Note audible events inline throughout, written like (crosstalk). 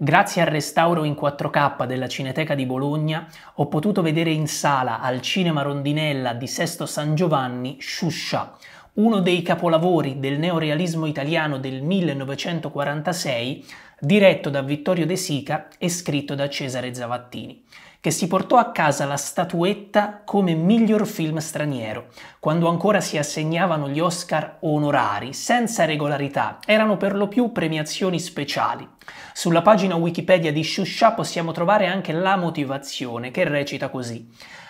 Grazie al restauro in 4K della Cineteca di Bologna ho potuto vedere in sala al Cinema Rondinella di Sesto San Giovanni Shusha, uno dei capolavori del neorealismo italiano del 1946, diretto da Vittorio De Sica e scritto da Cesare Zavattini che si portò a casa la statuetta come miglior film straniero, quando ancora si assegnavano gli Oscar onorari, senza regolarità, erano per lo più premiazioni speciali. Sulla pagina Wikipedia di Shusha possiamo trovare anche la motivazione, che recita così.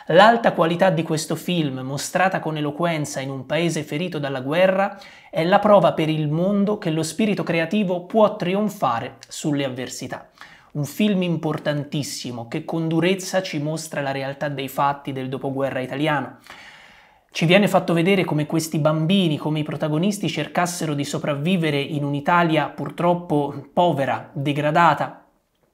L'alta qualità di questo film, mostrata con eloquenza in un paese ferito dalla guerra, è la prova per il mondo che lo spirito creativo può trionfare sulle avversità un film importantissimo che con durezza ci mostra la realtà dei fatti del dopoguerra italiano. Ci viene fatto vedere come questi bambini, come i protagonisti cercassero di sopravvivere in un'Italia purtroppo povera, degradata,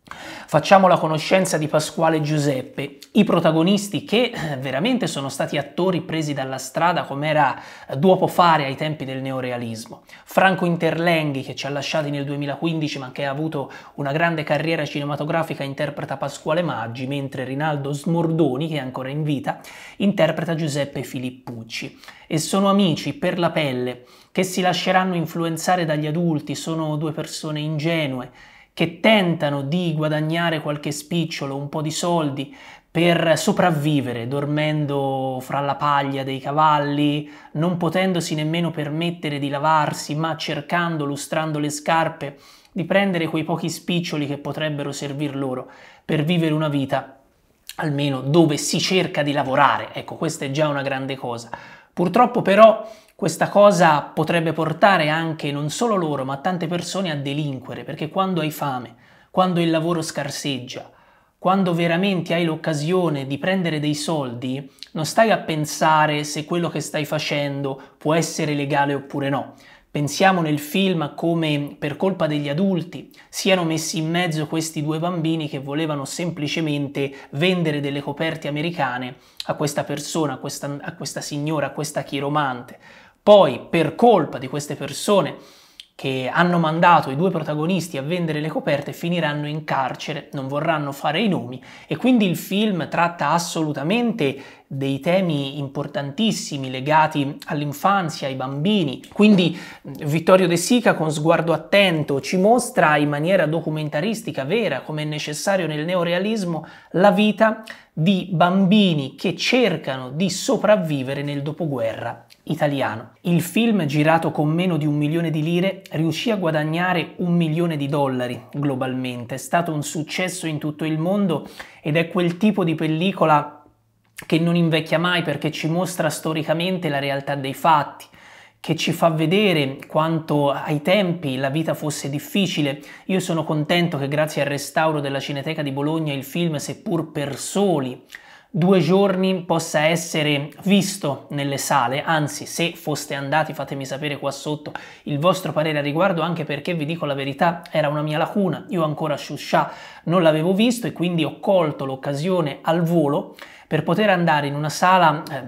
Facciamo la conoscenza di Pasquale e Giuseppe, i protagonisti che eh, veramente sono stati attori presi dalla strada come era eh, duopo fare ai tempi del neorealismo. Franco Interlenghi che ci ha lasciati nel 2015 ma che ha avuto una grande carriera cinematografica interpreta Pasquale Maggi, mentre Rinaldo Smordoni che è ancora in vita interpreta Giuseppe Filippucci. E sono amici per la pelle che si lasceranno influenzare dagli adulti, sono due persone ingenue che tentano di guadagnare qualche spicciolo, un po' di soldi per sopravvivere dormendo fra la paglia dei cavalli, non potendosi nemmeno permettere di lavarsi, ma cercando, lustrando le scarpe, di prendere quei pochi spiccioli che potrebbero servir loro per vivere una vita almeno dove si cerca di lavorare. Ecco, questa è già una grande cosa. Purtroppo però questa cosa potrebbe portare anche non solo loro, ma tante persone a delinquere, perché quando hai fame, quando il lavoro scarseggia, quando veramente hai l'occasione di prendere dei soldi, non stai a pensare se quello che stai facendo può essere legale oppure no. Pensiamo nel film come per colpa degli adulti siano messi in mezzo questi due bambini che volevano semplicemente vendere delle coperte americane a questa persona, a questa, a questa signora, a questa chiromante. Poi per colpa di queste persone che hanno mandato i due protagonisti a vendere le coperte finiranno in carcere, non vorranno fare i nomi e quindi il film tratta assolutamente dei temi importantissimi legati all'infanzia, ai bambini. Quindi Vittorio De Sica con sguardo attento ci mostra in maniera documentaristica vera, come è necessario nel neorealismo, la vita di bambini che cercano di sopravvivere nel dopoguerra italiano. Il film, girato con meno di un milione di lire, riuscì a guadagnare un milione di dollari globalmente. È stato un successo in tutto il mondo ed è quel tipo di pellicola che non invecchia mai perché ci mostra storicamente la realtà dei fatti, che ci fa vedere quanto ai tempi la vita fosse difficile. Io sono contento che grazie al restauro della Cineteca di Bologna il film, seppur per soli due giorni, possa essere visto nelle sale. Anzi, se foste andati fatemi sapere qua sotto il vostro parere a riguardo, anche perché vi dico la verità, era una mia lacuna. Io ancora Shusha non l'avevo visto e quindi ho colto l'occasione al volo per poter andare in una sala eh,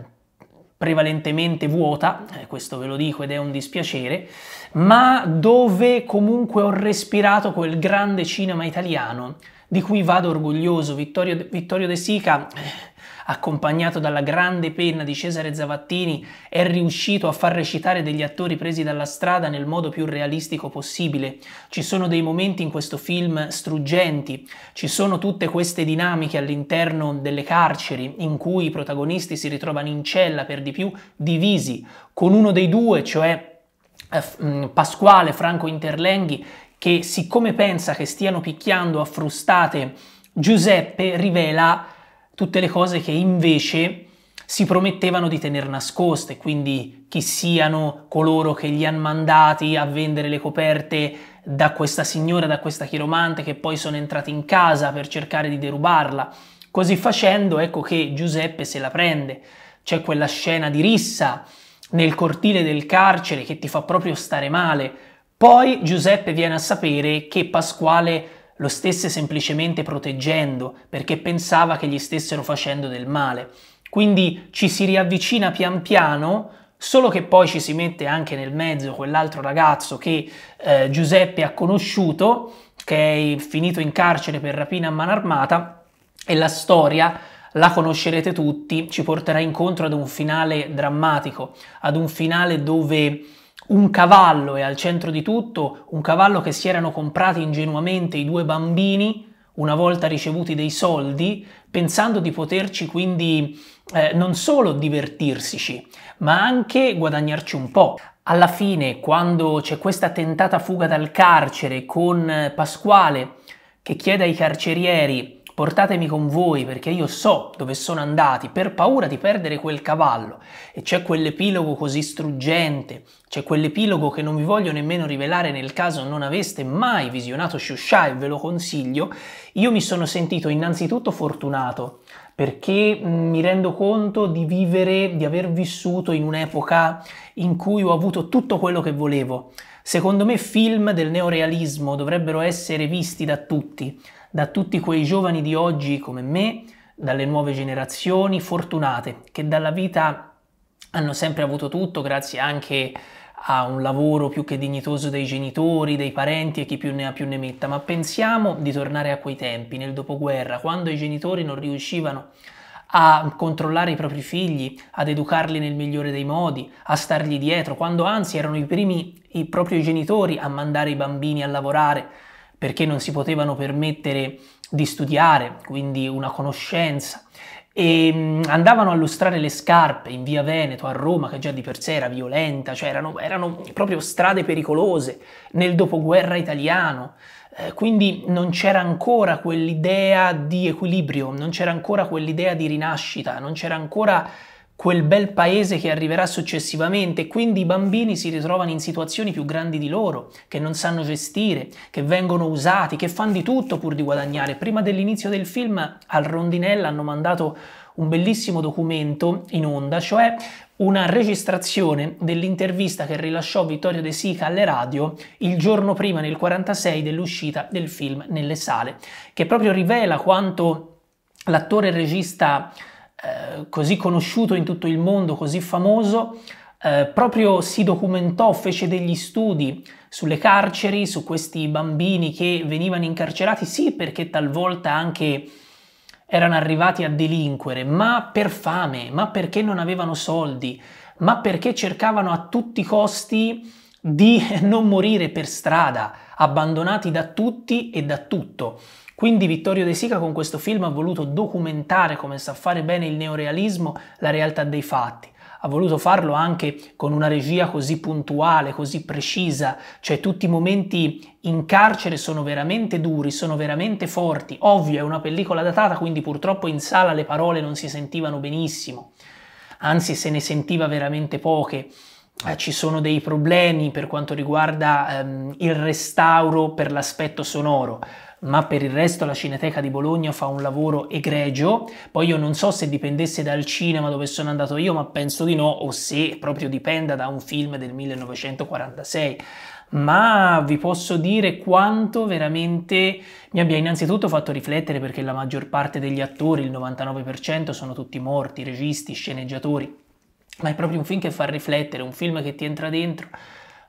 prevalentemente vuota, eh, questo ve lo dico ed è un dispiacere, ma dove comunque ho respirato quel grande cinema italiano di cui vado orgoglioso. Vittorio, Vittorio De Sica eh, accompagnato dalla grande penna di Cesare Zavattini, è riuscito a far recitare degli attori presi dalla strada nel modo più realistico possibile. Ci sono dei momenti in questo film struggenti, ci sono tutte queste dinamiche all'interno delle carceri in cui i protagonisti si ritrovano in cella per di più divisi, con uno dei due, cioè eh, mm, Pasquale Franco Interlenghi che siccome pensa che stiano picchiando a frustate Giuseppe rivela tutte le cose che invece si promettevano di tenere nascoste, quindi chi siano coloro che gli hanno mandati a vendere le coperte da questa signora, da questa chiromante, che poi sono entrati in casa per cercare di derubarla. Così facendo, ecco che Giuseppe se la prende. C'è quella scena di rissa nel cortile del carcere che ti fa proprio stare male. Poi Giuseppe viene a sapere che Pasquale lo stesse semplicemente proteggendo perché pensava che gli stessero facendo del male. Quindi ci si riavvicina pian piano, solo che poi ci si mette anche nel mezzo quell'altro ragazzo che eh, Giuseppe ha conosciuto, che è finito in carcere per rapina a mano armata, e la storia la conoscerete tutti, ci porterà incontro ad un finale drammatico, ad un finale dove un cavallo è al centro di tutto, un cavallo che si erano comprati ingenuamente i due bambini una volta ricevuti dei soldi, pensando di poterci quindi eh, non solo divertirsici, ma anche guadagnarci un po'. Alla fine, quando c'è questa tentata fuga dal carcere con eh, Pasquale che chiede ai carcerieri portatemi con voi perché io so dove sono andati per paura di perdere quel cavallo. E c'è quell'epilogo così struggente, c'è quell'epilogo che non vi voglio nemmeno rivelare nel caso non aveste mai visionato Shusha e ve lo consiglio, io mi sono sentito innanzitutto fortunato perché mm, mi rendo conto di vivere, di aver vissuto in un'epoca in cui ho avuto tutto quello che volevo. Secondo me film del neorealismo dovrebbero essere visti da tutti, da tutti quei giovani di oggi come me, dalle nuove generazioni fortunate che dalla vita hanno sempre avuto tutto grazie anche a un lavoro più che dignitoso dei genitori, dei parenti e chi più ne ha più ne metta, ma pensiamo di tornare a quei tempi, nel dopoguerra, quando i genitori non riuscivano a controllare i propri figli, ad educarli nel migliore dei modi, a stargli dietro, quando anzi erano i primi i propri genitori a mandare i bambini a lavorare perché non si potevano permettere di studiare, quindi una conoscenza, e mm, andavano a lustrare le scarpe in via Veneto a Roma, che già di per sé era violenta, cioè erano, erano proprio strade pericolose nel dopoguerra italiano. Eh, quindi non c'era ancora quell'idea di equilibrio, non c'era ancora quell'idea di rinascita, non c'era ancora quel bel paese che arriverà successivamente quindi i bambini si ritrovano in situazioni più grandi di loro, che non sanno gestire, che vengono usati, che fanno di tutto pur di guadagnare. Prima dell'inizio del film al Rondinella hanno mandato un bellissimo documento in onda, cioè una registrazione dell'intervista che rilasciò Vittorio De Sica alle radio il giorno prima, nel 1946, dell'uscita del film nelle sale, che proprio rivela quanto l'attore e regista eh, così conosciuto in tutto il mondo, così famoso, eh, proprio si documentò, fece degli studi sulle carceri, su questi bambini che venivano incarcerati, sì perché talvolta anche erano arrivati a delinquere, ma per fame, ma perché non avevano soldi, ma perché cercavano a tutti i costi di (laughs) non morire per strada, abbandonati da tutti e da tutto. Quindi Vittorio De Sica con questo film ha voluto documentare come sa fare bene il neorealismo la realtà dei fatti. Ha voluto farlo anche con una regia così puntuale, così precisa, cioè tutti i momenti in carcere sono veramente duri, sono veramente forti. Ovvio, è una pellicola datata, quindi purtroppo in sala le parole non si sentivano benissimo, anzi se ne sentiva veramente poche. Eh, ci sono dei problemi per quanto riguarda ehm, il restauro per l'aspetto sonoro ma per il resto la Cineteca di Bologna fa un lavoro egregio. Poi io non so se dipendesse dal cinema dove sono andato io, ma penso di no, o se proprio dipenda da un film del 1946 ma vi posso dire quanto veramente mi abbia innanzitutto fatto riflettere perché la maggior parte degli attori, il 99%, sono tutti morti, registi, sceneggiatori, ma è proprio un film che fa riflettere, un film che ti entra dentro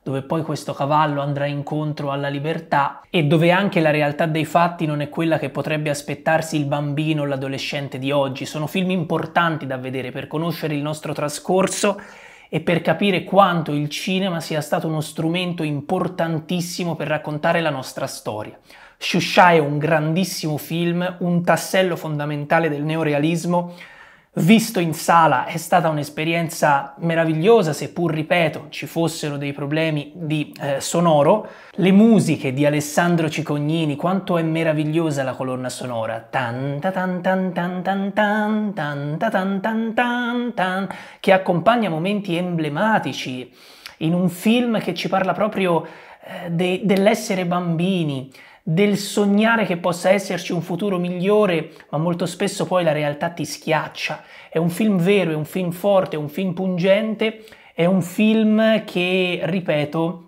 dove poi questo cavallo andrà incontro alla libertà e dove anche la realtà dei fatti non è quella che potrebbe aspettarsi il bambino o l'adolescente di oggi. Sono film importanti da vedere per conoscere il nostro trascorso e per capire quanto il cinema sia stato uno strumento importantissimo per raccontare la nostra storia. Shusha è un grandissimo film, un tassello fondamentale del neorealismo visto in sala è stata un'esperienza meravigliosa, seppur ripeto ci fossero dei problemi di eh, sonoro. Le musiche di Alessandro Cicognini, quanto è meravigliosa la colonna sonora, Tan tan tan tan tan tan tan tan tan tan tan tan che accompagna momenti emblematici in un film che ci parla proprio eh, de- dell'essere bambini, del sognare che possa esserci un futuro migliore, ma molto spesso poi la realtà ti schiaccia. È un film vero, è un film forte, è un film pungente, è un film che, ripeto,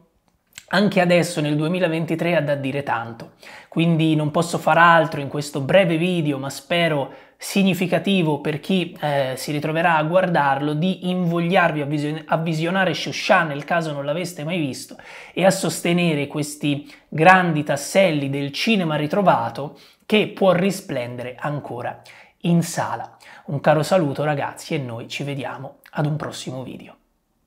anche adesso nel 2023 ha da dire tanto. Quindi non posso far altro in questo breve video, ma spero significativo per chi eh, si ritroverà a guardarlo di invogliarvi a, vision- a visionare Shushan nel caso non l'aveste mai visto e a sostenere questi grandi tasselli del cinema ritrovato che può risplendere ancora in sala. Un caro saluto ragazzi e noi ci vediamo ad un prossimo video.